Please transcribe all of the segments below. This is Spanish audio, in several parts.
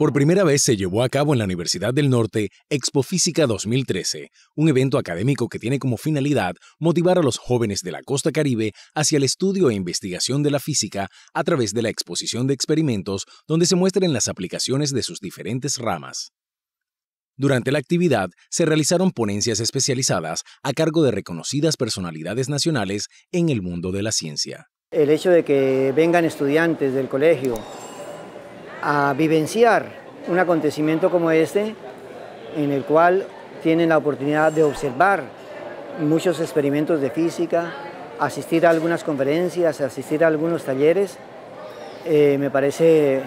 Por primera vez se llevó a cabo en la Universidad del Norte Expo Física 2013, un evento académico que tiene como finalidad motivar a los jóvenes de la costa caribe hacia el estudio e investigación de la física a través de la exposición de experimentos donde se muestren las aplicaciones de sus diferentes ramas. Durante la actividad se realizaron ponencias especializadas a cargo de reconocidas personalidades nacionales en el mundo de la ciencia. El hecho de que vengan estudiantes del colegio a vivenciar un acontecimiento como este, en el cual tienen la oportunidad de observar muchos experimentos de física, asistir a algunas conferencias, asistir a algunos talleres, eh, me parece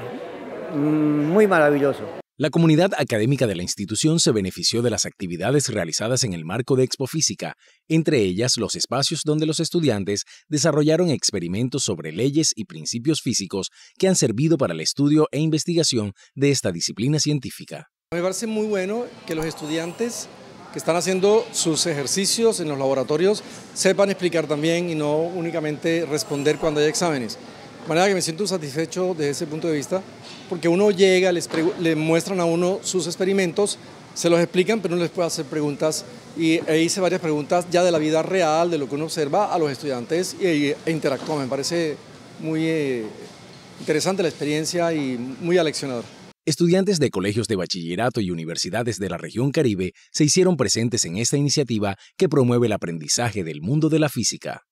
mm, muy maravilloso. La comunidad académica de la institución se benefició de las actividades realizadas en el marco de Expo Física, entre ellas los espacios donde los estudiantes desarrollaron experimentos sobre leyes y principios físicos que han servido para el estudio e investigación de esta disciplina científica. Me parece muy bueno que los estudiantes que están haciendo sus ejercicios en los laboratorios sepan explicar también y no únicamente responder cuando hay exámenes. De manera que me siento satisfecho desde ese punto de vista, porque uno llega, le muestran a uno sus experimentos, se los explican, pero no les puede hacer preguntas y e hice varias preguntas ya de la vida real, de lo que uno observa a los estudiantes e, interactuó, Me parece muy eh, interesante la experiencia y muy aleccionador. Estudiantes de colegios de bachillerato y universidades de la región Caribe se hicieron presentes en esta iniciativa que promueve el aprendizaje del mundo de la física.